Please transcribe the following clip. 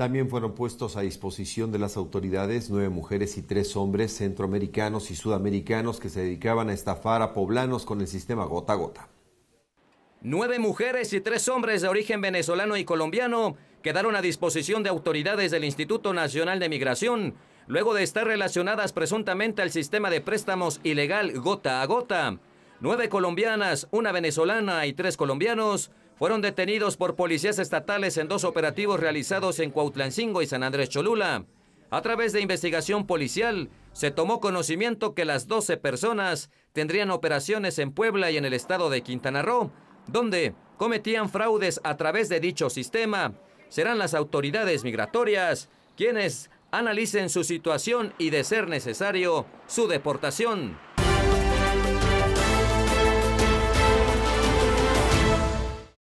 También fueron puestos a disposición de las autoridades nueve mujeres y tres hombres centroamericanos y sudamericanos que se dedicaban a estafar a poblanos con el sistema gota a gota. Nueve mujeres y tres hombres de origen venezolano y colombiano quedaron a disposición de autoridades del Instituto Nacional de Migración luego de estar relacionadas presuntamente al sistema de préstamos ilegal gota a gota. Nueve colombianas, una venezolana y tres colombianos fueron detenidos por policías estatales en dos operativos realizados en Cuautlancingo y San Andrés Cholula. A través de investigación policial, se tomó conocimiento que las 12 personas tendrían operaciones en Puebla y en el estado de Quintana Roo, donde cometían fraudes a través de dicho sistema. Serán las autoridades migratorias quienes analicen su situación y, de ser necesario, su deportación.